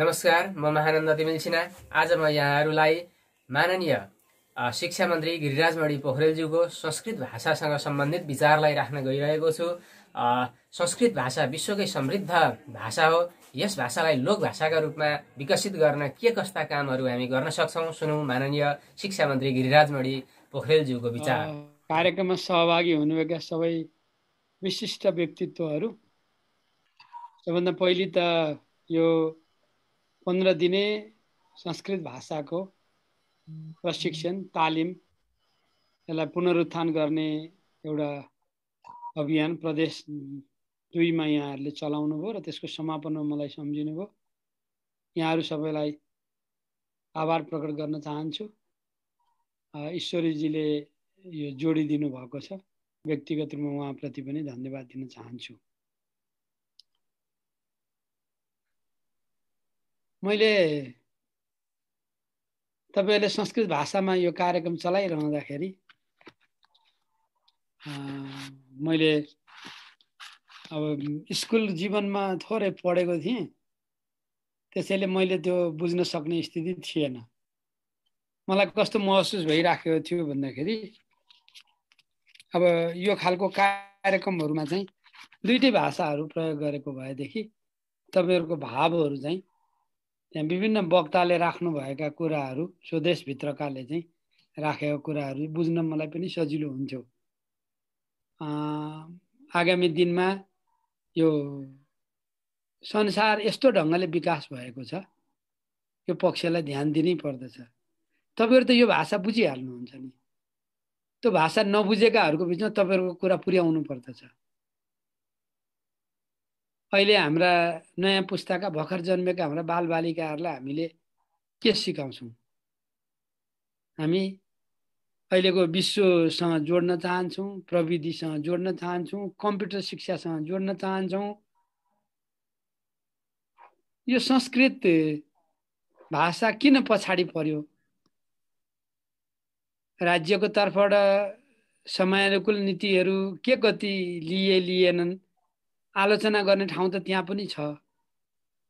नमस्कार म महानन्द तिमिल सिन्हा आज म यहाँहरूलाई माननीय शिक्षा मन्त्री गिरिराज मणि पोखरेलज्यूको संस्कृत भाषासँग सम्बन्धित विचारलाई राख्न गइरहेको छु संस्कृत भाषा विश्वकै समृद्ध भाषा हो यस भाषालाई लोक भाषाका रूपमा विकसित गर्न के कस्ता कामहरू हामी गर्न सक्छौँ सुनौँ माननीय शिक्षा मन्त्री गिरिराज मणि पोखरेलज्यूको विचार कार्यक्रममा सहभागी हुनुभएका सबै विशिष्ट व्यक्तित्वहरू सबभन्दा पहिले त यो पन्ध्र दिने संस्कृत भाषाको प्रशिक्षण तालिम यसलाई पुनरुत्थान गर्ने एउटा अभियान प्रदेश दुईमा यहाँहरूले चलाउनुभयो र त्यसको समापनमा मलाई सम्झिनु भयो यहाँहरू सबैलाई आभार प्रकट गर्न चाहन्छु ईश्वरीजीले यो जोडिदिनु भएको छ व्यक्तिगत रूपमा उहाँप्रति पनि धन्यवाद दिन चाहन्छु मैले तपाईँहरूले संस्कृत भाषामा यो कार्यक्रम चलाइरहँदाखेरि मैले अब स्कुल जीवनमा थोरै पढेको थिएँ त्यसैले मैले त्यो बुझ्न सक्ने स्थिति थिएन मलाई कस्तो महसुस भइराखेको थियो भन्दाखेरि अब यो खालको कार्यक्रमहरूमा चाहिँ दुइटै भाषाहरू प्रयोग गरेको भएदेखि तपाईँहरूको भावहरू चाहिँ त्यहाँ विभिन्न वक्ताले राख्नुभएका कुराहरू स्वदेशभित्रकाले चाहिँ राखेको कुराहरू बुझ्न मलाई पनि सजिलो हुन्थ्यो आगामी दिनमा यो संसार यस्तो ढङ्गले विकास भएको छ यो पक्षलाई ध्यान दिनै पर्दछ तपाईँहरू त यो भाषा बुझिहाल्नुहुन्छ नि त्यो भाषा नबुझेकाहरूको बिचमा तपाईँहरूको कुरा पुर्याउनु पर्दछ अहिले हाम्रा नयाँ पुस्ताका भर्खर जन्मेका हाम्रा बालबालिकाहरूलाई हामीले के सिकाउँछौँ हामी अहिलेको विश्वसँग जोड्न चाहन्छौँ प्रविधिसँग जोड्न चाहन्छौँ कम्प्युटर शिक्षासँग जोड्न चाहन्छौँ यो संस्कृत भाषा किन पछाडि पर्यो राज्यको तर्फबाट समयानुकूल नीतिहरू के कति लिए लिएनन् आलोचना गर्ने ठाउँ त त्यहाँ पनि छ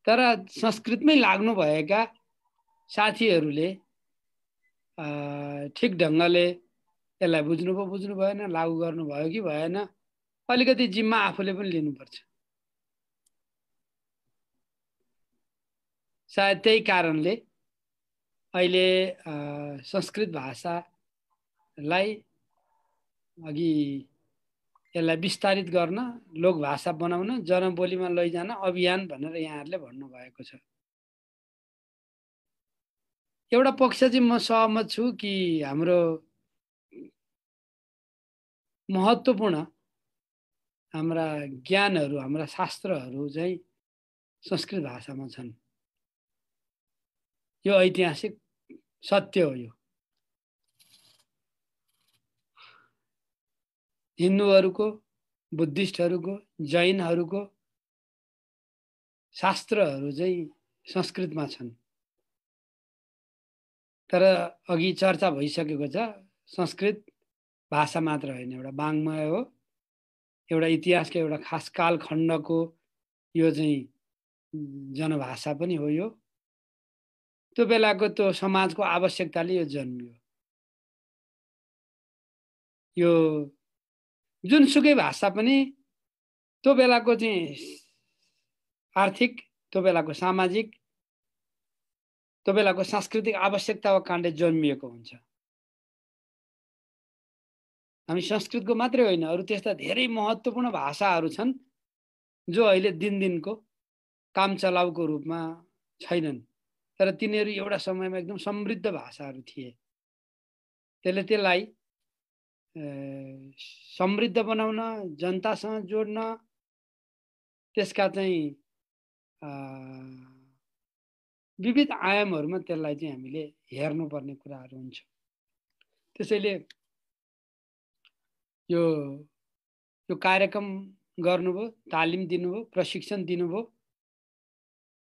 तर संस्कृतमै लाग्नुभएका साथीहरूले ठिक ढङ्गले यसलाई बुझ्नु पो बुझ्नु भएन लागु गर्नुभयो कि भएन अलिकति जिम्मा आफूले पनि लिनुपर्छ सायद त्यही कारणले अहिले संस्कृत भाषालाई अघि यसलाई विस्तारित गर्न लोकभाषा बनाउन जनबोलीमा लैजान अभियान भनेर यहाँहरूले भन्नुभएको छ एउटा पक्ष चाहिँ म सहमत छु कि हाम्रो महत्त्वपूर्ण हाम्रा ज्ञानहरू हाम्रा शास्त्रहरू चाहिँ संस्कृत भाषामा छन् यो ऐतिहासिक सत्य हो यो हिन्दूहरूको बुद्धिस्टहरूको जैनहरूको शास्त्रहरू चाहिँ संस्कृतमा छन् तर अघि चर्चा भइसकेको छ संस्कृत भाषा मात्र होइन एउटा बाङ्मय हो एउटा इतिहासको एउटा खास कालखण्डको यो चाहिँ जनभाषा पनि हो यो त्यो बेलाको त्यो समाजको आवश्यकताले यो जन्मियो यो जुनसुकै भाषा पनि त्यो बेलाको चाहिँ आर्थिक त्यो बेलाको सामाजिक त्यो बेलाको सांस्कृतिक आवश्यकता वा जन्मिएको हुन्छ हामी संस्कृतको मात्रै होइन अरू त्यस्ता धेरै महत्त्वपूर्ण भाषाहरू छन् जो अहिले दिनदिनको काम चलाउको रूपमा छैनन् तर तिनीहरू एउटा समयमा एकदम समृद्ध भाषाहरू थिए त्यसले त्यसलाई समृद्ध बनाउन जनतासँग जोड्न त्यसका चाहिँ विविध आयामहरूमा त्यसलाई चाहिँ हामीले हेर्नुपर्ने कुराहरू हुन्छ त्यसैले यो यो कार्यक्रम गर्नुभयो तालिम दिनुभयो प्रशिक्षण दिनुभयो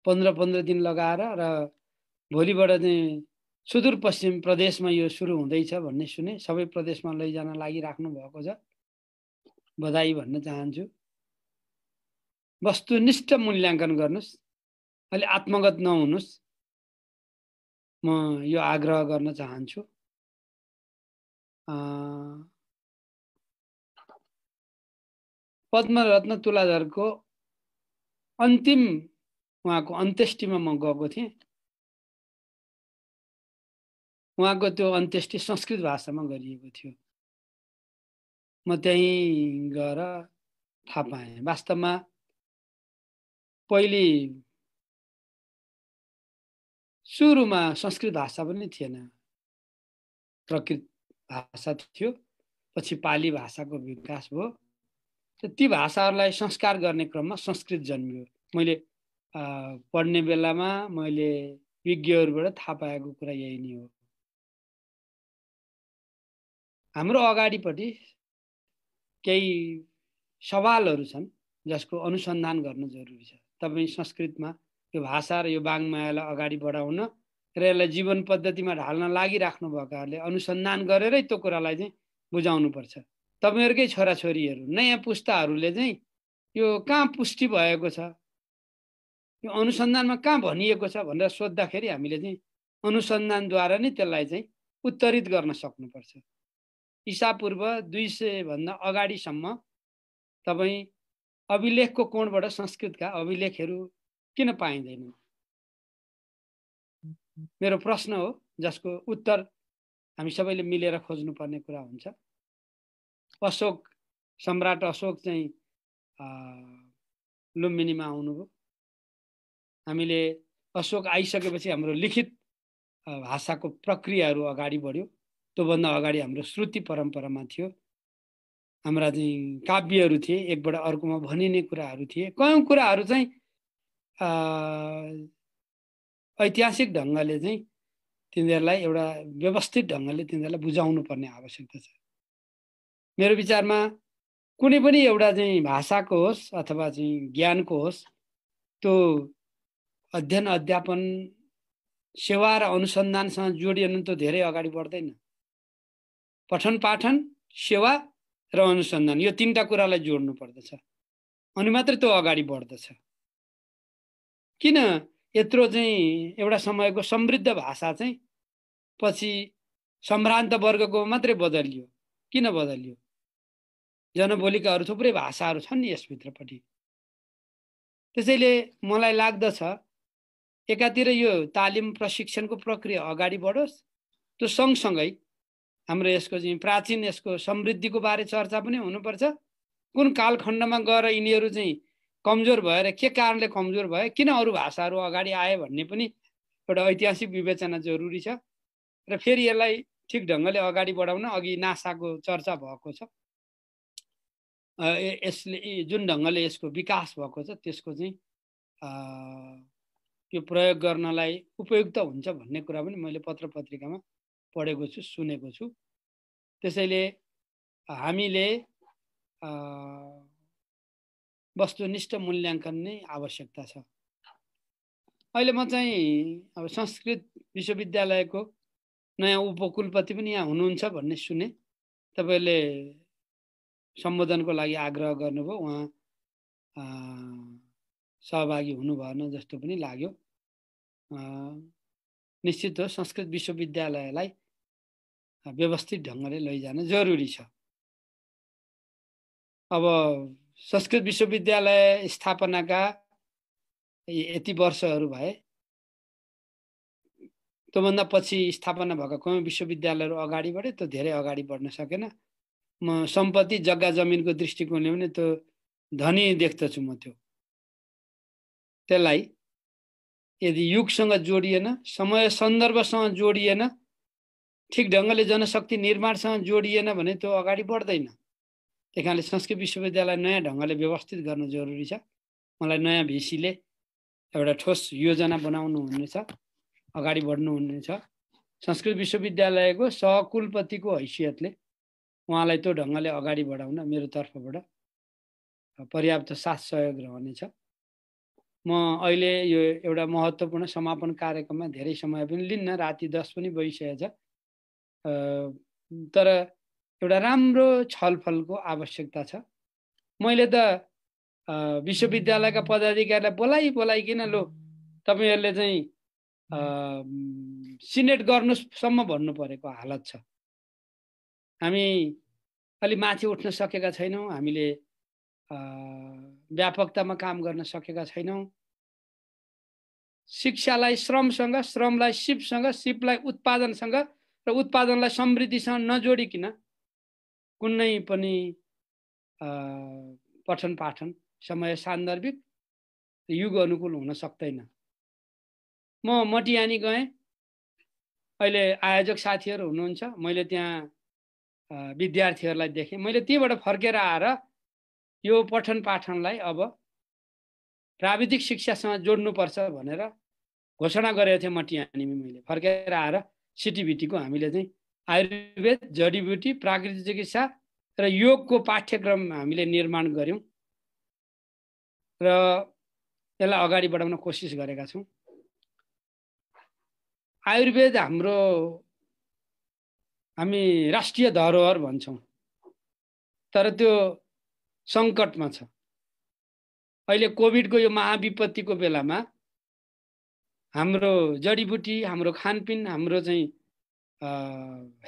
पन्ध्र पन्ध्र दिन लगाएर र भोलिबाट चाहिँ सुदूरपश्चिम प्रदेशमा यो सुरु हुँदैछ भन्ने सुने सबै प्रदेशमा लैजान लागिराख्नु भएको छ बधाई भन्न चाहन्छु वस्तुनिष्ठ मूल्याङ्कन गर्नुहोस् अलि आत्मगत नहुनुहोस् म यो आग्रह गर्न चाहन्छु पद्मरत्न तुलाधरको अन्तिम उहाँको अन्त्येष्टिमा म गएको थिएँ उहाँको त्यो अन्त्येष्टि संस्कृत भाषामा गरिएको थियो म त्यहीँ गएर थाहा पाएँ वास्तवमा पहिले सुरुमा संस्कृत भाषा पनि थिएन प्रकृत भाषा थियो पछि पाली भाषाको विकास भयो ती भाषाहरूलाई संस्कार गर्ने क्रममा संस्कृत जन्मियो मैले पढ्ने बेलामा मैले विज्ञहरूबाट थाहा पाएको कुरा यही नै हो हाम्रो अगाडिपट्टि केही सवालहरू छन् जसको अनुसन्धान गर्न जरुरी छ तपाईँ संस्कृतमा यो भाषा र यो वाङ्मायालाई अगाडि बढाउन र यसलाई जीवन पद्धतिमा ढाल्न लागिराख्नुभएकाहरूले अनुसन्धान गरेरै त्यो कुरालाई चाहिँ बुझाउनुपर्छ तपाईँहरूकै छोराछोरीहरू नयाँ पुस्ताहरूले चाहिँ यो कहाँ पुष्टि भएको छ यो अनुसन्धानमा कहाँ भनिएको छ भनेर सोद्धाखेरि हामीले चाहिँ अनुसन्धानद्वारा नै त्यसलाई चाहिँ उत्तरित गर्न सक्नुपर्छ इसापूर्व दुई सयभन्दा अगाडिसम्म तपाईँ अभिलेखको कोणबाट संस्कृतका अभिलेखहरू किन पाइँदैनन् मेरो प्रश्न हो जसको उत्तर हामी सबैले मिलेर खोज्नुपर्ने कुरा हुन्छ अशोक सम्राट अशोक चाहिँ लुम्बिनीमा आउनुभयो हामीले अशोक आइसकेपछि हाम्रो लिखित भाषाको प्रक्रियाहरू अगाडि बढ्यो त्योभन्दा अगाडि हाम्रो श्रुति परम्परामा थियो हाम्रा चाहिँ काव्यहरू थिए एकबाट अर्कोमा भनिने कुराहरू थिए कयौँ कुराहरू चाहिँ ऐतिहासिक ढङ्गले चाहिँ तिनीहरूलाई एउटा व्यवस्थित ढङ्गले तिनीहरूलाई बुझाउनु पर्ने आवश्यकता छ मेरो विचारमा कुनै पनि एउटा चाहिँ भाषाको होस् अथवा चाहिँ ज्ञानको होस् त्यो अध्ययन अध्यापन सेवा र अनुसन्धानसँग जोडिएन त धेरै अगाडि बढ्दैन पठन पाठन सेवा र अनुसन्धान यो तिनवटा कुरालाई जोड्नु पर्दछ अनि मात्रै त्यो अगाडि बढ्दछ किन यत्रो चाहिँ एउटा समयको समृद्ध भाषा चाहिँ पछि सम्भ्रान्त वर्गको मात्रै बदलियो किन बदलियो जनबोलीका थुप्रै भाषाहरू छन् नि यसभित्रपट्टि त्यसैले मलाई लाग्दछ एकातिर यो तालिम प्रशिक्षणको प्रक्रिया अगाडि बढोस् त्यो सँगसँगै हाम्रो यसको चाहिँ प्राचीन यसको समृद्धिको बारे चर्चा पनि हुनुपर्छ कुन कालखण्डमा गएर यिनीहरू चाहिँ कमजोर भएर के कारणले कमजोर भए किन अरू भाषाहरू अगाडि आए भन्ने पनि एउटा ऐतिहासिक विवेचना जरुरी छ र फेरि यसलाई ठिक ढङ्गले अगाडि बढाउन अघि नासाको चर्चा भएको छ यसले जुन ढङ्गले यसको विकास भएको छ त्यसको चाहिँ यो प्रयोग गर्नलाई उपयुक्त हुन्छ भन्ने कुरा पनि मैले पत्र पत्रिकामा पढेको छु सुनेको छु त्यसैले हामीले वस्तुनिष्ठ मूल्याङ्कन नै आवश्यकता छ अहिले म चाहिँ अब संस्कृत विश्वविद्यालयको नयाँ उपकुलपति पनि यहाँ हुनुहुन्छ भन्ने सुने तपाईँले सम्बोधनको लागि आग्रह गर्नुभयो उहाँ सहभागी हुनु भएन जस्तो पनि लाग्यो निश्चित हो संस्कृत विश्वविद्यालयलाई व्यवस्थित ढङ्गले लैजान जरुरी छ अब संस्कृत विश्वविद्यालय स्थापनाका यति वर्षहरू भए त्योभन्दा पछि स्थापना भएका कयौँ विश्वविद्यालयहरू अगाडि बढ्यो त्यो धेरै अगाडि बढ्न सकेन म सम्पत्ति जग्गा जमिनको दृष्टिकोणले पनि त्यो धनी देख्दछु म त्यो त्यसलाई यदि युगसँग जोडिएन समय सन्दर्भसँग जोडिएन ठिक ढङ्गले जनशक्ति निर्माणसँग जोडिएन भने त्यो अगाडि बढ्दैन त्यही कारणले संस्कृत विश्वविद्यालय नयाँ ढङ्गले व्यवस्थित गर्न जरुरी छ मलाई नयाँ भिसीले एउटा ठोस योजना बनाउनु हुनेछ अगाडि बढ्नु हुनेछ संस्कृत विश्वविद्यालयको सहकुलपतिको हैसियतले उहाँलाई त्यो ढङ्गले अगाडि बढाउन मेरो तर्फबाट पर्याप्त साथ सहयोग रहनेछ म अहिले यो एउटा महत्त्वपूर्ण समापन कार्यक्रममा धेरै समय पनि लिन्न राति दस पनि भइसकेछ तर एउटा राम्रो छलफलको आवश्यकता छ मैले त विश्वविद्यालयका पदाधिकारीलाई बोलाइ बोलाइकन लो तपाईँहरूले चाहिँ सिनेट गर्नुसम्म भन्नु परेको हालत छ हामी अलि माथि उठ्न सकेका छैनौँ हामीले व्यापकतामा काम गर्न सकेका छैनौँ शिक्षालाई श्रमसँग श्रमलाई सिपसँग सिपलाई उत्पादनसँग र उत्पादनलाई समृद्धिसँग नजोडिकन कुनै पनि पठन पाठन समय सान्दर्भिक युग अनुकूल हुन सक्दैन म मटियानी गएँ अहिले आयोजक साथीहरू हुनुहुन्छ मैले त्यहाँ विद्यार्थीहरूलाई देखेँ मैले त्यहीँबाट फर्केर आएर यो पठन पाठनलाई अब प्राविधिक शिक्षासँग जोड्नुपर्छ भनेर घोषणा गरेको थिएँ मटियानीमा मैले फर्केर आएर सिटिबिटीको हामीले चाहिँ आयुर्वेद जडीबुटी प्राकृतिक चिकित्सा र योगको पाठ्यक्रम हामीले निर्माण गऱ्यौँ र यसलाई अगाडि बढाउन कोसिस गरेका छौँ आयुर्वेद हाम्रो हामी राष्ट्रिय धरोहर भन्छौँ तर त्यो सङ्कटमा छ अहिले कोभिडको यो महाविपत्तिको बेलामा हाम्रो जडीबुटी हाम्रो खानपिन हाम्रो चाहिँ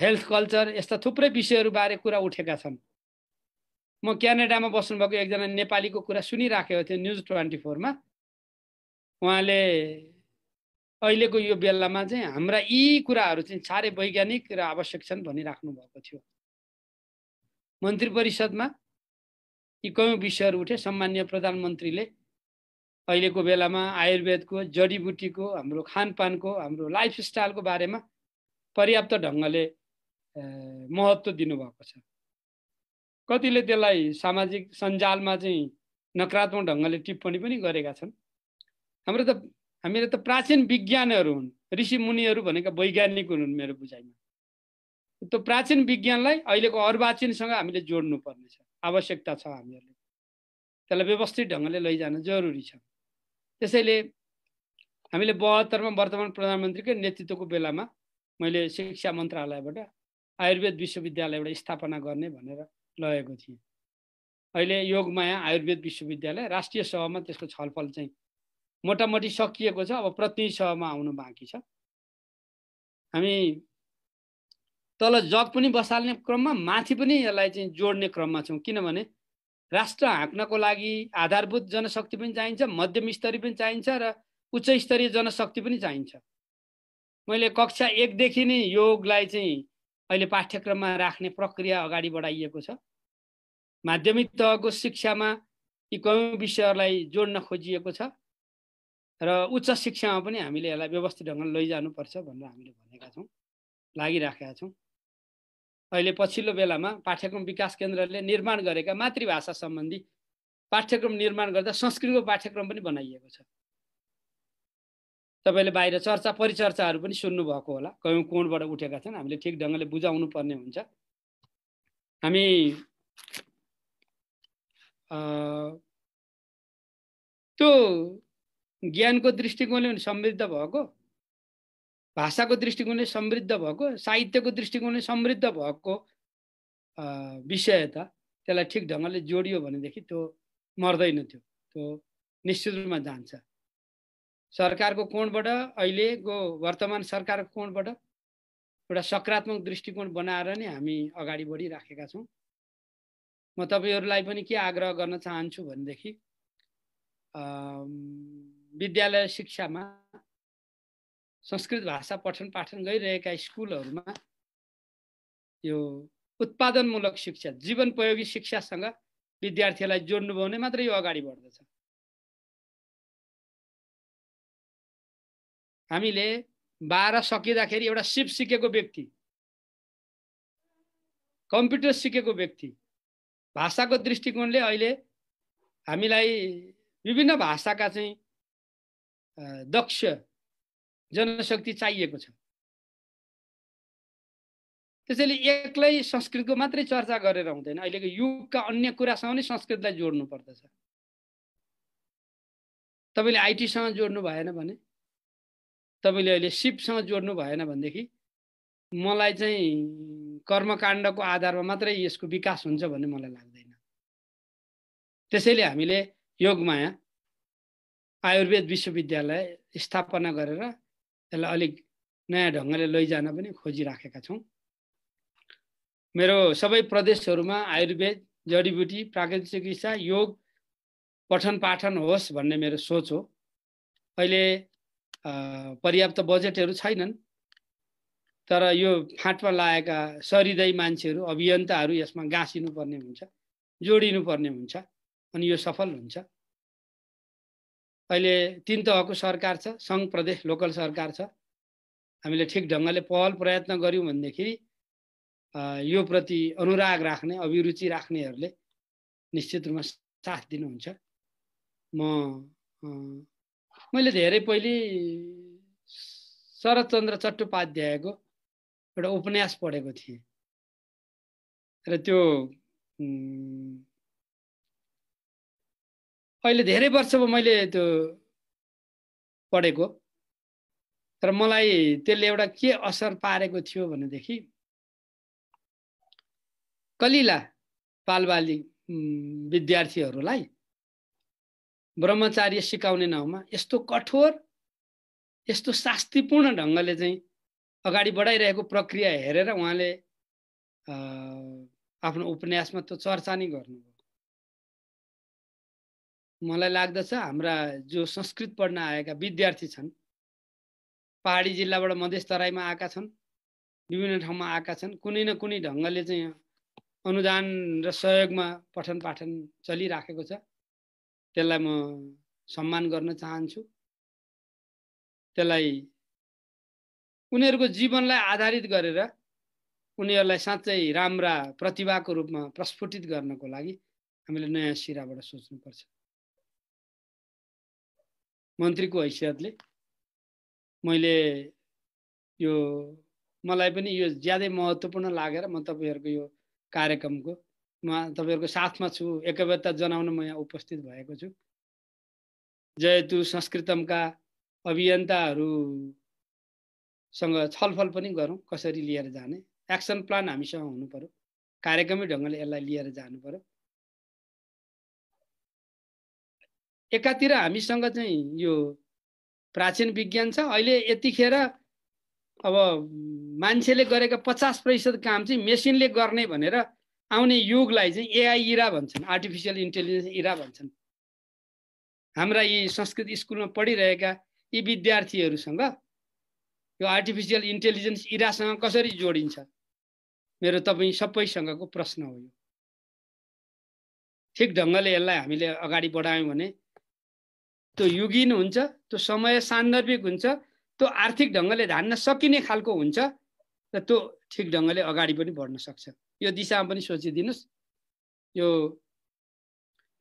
हेल्थ कल्चर यस्ता थुप्रै विषयहरूबारे कुरा उठेका छन् म क्यानाडामा बस्नुभएको एकजना नेपालीको कुरा सुनिराखेको थिएँ न्युज ट्वेन्टी फोरमा उहाँले अहिलेको यो बेलामा चाहिँ हाम्रा यी कुराहरू चाहिँ साह्रै वैज्ञानिक र आवश्यक छन् भनिराख्नु भएको थियो मन्त्री परिषदमा यी कयौँ विषयहरू उठे सम्मान्य प्रधानमन्त्रीले अहिलेको बेलामा आयुर्वेदको जडीबुटीको हाम्रो खानपानको हाम्रो लाइफस्टाइलको बारेमा पर्याप्त ढङ्गले महत्त्व दिनुभएको छ कतिले त्यसलाई सामाजिक सञ्जालमा चाहिँ नकारात्मक ढङ्गले टिप्पणी पनि गरेका छन् हाम्रो त हामीले त प्राचीन विज्ञानहरू हुन् ऋषि मुनिहरू भनेका वैज्ञानिक हुन् मेरो बुझाइमा त्यो प्राचीन विज्ञानलाई अहिलेको अर्वाचीनसँग हामीले जोड्नुपर्नेछ आवश्यकता छ हामीहरूले त्यसलाई व्यवस्थित ढङ्गले लैजान जरुरी छ त्यसैले हामीले बहत्तरमा वर्तमान प्रधानमन्त्रीकै नेतृत्वको बेलामा मैले शिक्षा मन्त्रालयबाट आयुर्वेद विश्वविद्यालयबाट स्थापना गर्ने भनेर लगेको थिएँ अहिले योगमाया आयुर्वेद विश्वविद्यालय राष्ट्रिय सभामा त्यसको छलफल चाहिँ मोटामोटी सकिएको छ अब प्रतिनिधि सभामा आउनु बाँकी छ हामी तल जग पनि बसाल्ने क्रममा माथि पनि यसलाई चाहिँ जोड्ने क्रममा छौँ किनभने राष्ट्र हाँक्नको लागि आधारभूत जनशक्ति पनि चाहिन्छ मध्यम स्तरीय पनि चाहिन्छ र उच्च स्तरीय जनशक्ति पनि चाहिन्छ मैले कक्षा एकदेखि नै योगलाई चाहिँ अहिले पाठ्यक्रममा राख्ने प्रक्रिया अगाडि बढाइएको छ माध्यमिक तहको शिक्षामा यी कयौँ विषयहरूलाई जोड्न खोजिएको छ र उच्च शिक्षामा पनि हामीले यसलाई व्यवस्थित ढङ्गले लैजानुपर्छ भनेर हामीले भनेका छौँ लागिराखेका छौँ अहिले पछिल्लो बेलामा पाठ्यक्रम विकास केन्द्रले निर्माण गरेका मातृभाषा सम्बन्धी पाठ्यक्रम निर्माण गर्दा संस्कृतको पाठ्यक्रम पनि बनाइएको छ तपाईँले बाहिर चर्चा परिचर्चाहरू पनि सुन्नुभएको होला कयौँ कोणबाट उठेका छन् हामीले ठिक ढङ्गले बुझाउनु पर्ने हुन्छ हामी त्यो ज्ञानको दृष्टिकोणले समृद्ध भएको भाषाको दृष्टिकोणले समृद्ध भएको साहित्यको दृष्टिकोणले समृद्ध भएको विषय त त्यसलाई ठिक ढङ्गले जोडियो भनेदेखि त्यो मर्दैन थियो त्यो निश्चित रूपमा जान्छ सरकारको कोणबाट अहिलेको वर्तमान सरकारको कोणबाट एउटा सकारात्मक दृष्टिकोण बनाएर नै हामी अगाडि बढिराखेका छौँ म तपाईँहरूलाई पनि के आग्रह गर्न चाहन्छु भनेदेखि विद्यालय शिक्षामा संस्कृत भाषा पठन पाठन गरिरहेका स्कुलहरूमा यो उत्पादनमूलक शिक्षा जीवनपयोगी शिक्षासँग विद्यार्थीलाई जोड्नुभयो भने मात्रै यो अगाडि बढ्दछ हामीले बाह्र सकिँदाखेरि एउटा सिप सिकेको व्यक्ति कम्प्युटर सिकेको व्यक्ति भाषाको दृष्टिकोणले अहिले हामीलाई विभिन्न भाषाका चाहिँ दक्ष जनशक्ति चाहिएको छ त्यसैले एक्लै संस्कृतको मात्रै चर्चा गरेर हुँदैन अहिलेको युगका अन्य कुरासँग नै संस्कृतलाई जोड्नु पर्दछ तपाईँले आइटीसँग जोड्नु भएन भने तपाईँले अहिले सिपसँग जोड्नु भएन भनेदेखि मलाई चाहिँ कर्मकाण्डको आधारमा मात्रै यसको विकास हुन्छ भन्ने मलाई लाग्दैन त्यसैले हामीले योगमाया आयुर्वेद विश्वविद्यालय स्थापना गरेर त्यसलाई अलिक नयाँ ढङ्गले लैजान पनि खोजिराखेका छौँ मेरो सबै प्रदेशहरूमा आयुर्वेद जडीबुटी प्राकृतिक चिकित्सा योग पठन पाठन होस् भन्ने मेरो सोच हो अहिले पर्याप्त बजेटहरू छैनन् तर यो फाँटमा लागेका सरिदै मान्छेहरू अभियन्ताहरू यसमा गाँसिनुपर्ने हुन्छ जोडिनुपर्ने हुन्छ अनि यो सफल हुन्छ अहिले तिन तहको सरकार छ सङ्घ प्रदेश लोकल सरकार छ हामीले ठिक ढङ्गले पहल प्रयत्न गऱ्यौँ भनेदेखि यो प्रति अनुराग राख्ने अभिरुचि राख्नेहरूले निश्चित रूपमा साथ दिनुहुन्छ म मैले धेरै पहिले शरदचन्द्र चट्टोपाध्यायको एउटा उपन्यास पढेको थिएँ र त्यो अहिले धेरै वर्ष भयो मैले त्यो पढेको तर मलाई त्यसले एउटा के असर पारेको थियो भनेदेखि कलिला बालबाली विद्यार्थीहरूलाई ब्रह्मचार्य सिकाउने नाउँमा यस्तो कठोर यस्तो शास्तिपूर्ण ढङ्गले चाहिँ अगाडि बढाइरहेको प्रक्रिया हेरेर उहाँले आफ्नो उपन्यासमा त्यो चर्चा नै गर्नुभयो मलाई लाग्दछ हाम्रा जो संस्कृत पढ्न आएका विद्यार्थी छन् पहाडी जिल्लाबाट मधेस तराईमा आएका छन् विभिन्न ठाउँमा आएका छन् कुनै न कुनै ढङ्गले चाहिँ अनुदान र सहयोगमा पठन पाठन चलिराखेको छ त्यसलाई म सम्मान गर्न चाहन्छु त्यसलाई उनीहरूको जीवनलाई आधारित गरेर उनीहरूलाई साँच्चै राम्रा प्रतिभाको रूपमा प्रस्फुटित गर्नको लागि हामीले नयाँ सिराबाट सोच्नुपर्छ मन्त्रीको हैसियतले मैले यो मलाई पनि यो ज्यादै महत्त्वपूर्ण लागेर म तपाईँहरूको यो कार्यक्रमको म तपाईँहरूको साथमा छु एकव्यता जनाउन म यहाँ उपस्थित भएको छु जयतु संस्कृतमका अभियन्ताहरूसँग छलफल पनि गरौँ कसरी लिएर जाने एक्सन प्लान हामीसँग हुनु पऱ्यो कार्यक्रमै ढङ्गले यसलाई लिएर जानु पऱ्यो एकातिर हामीसँग चाहिँ यो प्राचीन विज्ञान छ अहिले यतिखेर अब मान्छेले गरेका पचास प्रतिशत काम चाहिँ मेसिनले गर्ने भनेर आउने युगलाई चाहिँ एआई इरा भन्छन् आर्टिफिसियल इन्टेलिजेन्स इरा भन्छन् हाम्रा यी संस्कृत स्कुलमा पढिरहेका यी विद्यार्थीहरूसँग यो आर्टिफिसियल इन्टेलिजेन्स इरासँग कसरी जोडिन्छ मेरो तपाईँ सबैसँगको प्रश्न हो यो ठिक ढङ्गले यसलाई हामीले अगाडि बढायौँ भने त्यो युगिन हुन्छ त्यो समय सान्दर्भिक हुन्छ त्यो आर्थिक ढङ्गले धान्न सकिने खालको हुन्छ र त्यो ठिक ढङ्गले अगाडि पनि बढ्न सक्छ यो दिशामा पनि सोचिदिनुहोस् यो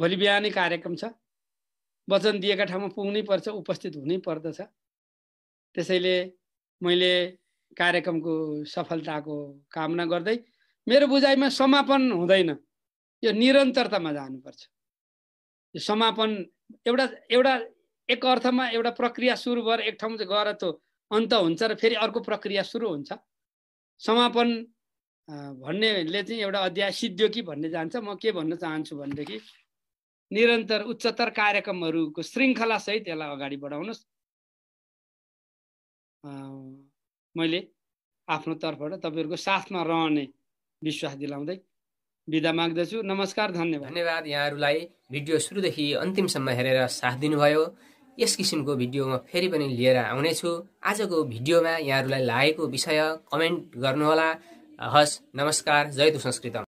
भोलि बिहानै कार्यक्रम छ वचन दिएका ठाउँमा पुग्नै पर्छ उपस्थित हुनै पर्दछ त्यसैले मैले कार्यक्रमको सफलताको कामना गर्दै मेरो बुझाइमा समापन हुँदैन यो निरन्तरतामा जानुपर्छ समापन एउटा एउटा एक अर्थमा एउटा प्रक्रिया सुरु भएर एक ठाउँ गएर त्यो अन्त हुन्छ र फेरि अर्को प्रक्रिया सुरु हुन्छ समापन भन्नेले चाहिँ एउटा अध्याय सिद्धियो कि भन्ने जान्छ म के भन्न चाहन्छु भनेदेखि निरन्तर उच्चतर कार्यक्रमहरूको श्रृङ्खलासहित यसलाई अगाडि बढाउनुहोस् मैले आफ्नो तर्फबाट तपाईँहरूको साथमा रहने विश्वास दिलाउँदै बिदा माग्दछु नमस्कार धन्यवाद धन्यवाद यहाँहरूलाई भिडियो सुरुदेखि अन्तिमसम्म हेरेर साथ दिनुभयो यस किसिमको भिडियो म फेरि पनि लिएर आउनेछु आजको भिडियोमा यहाँहरूलाई लागेको विषय कमेन्ट गर्नुहोला हस् नमस्कार जय तु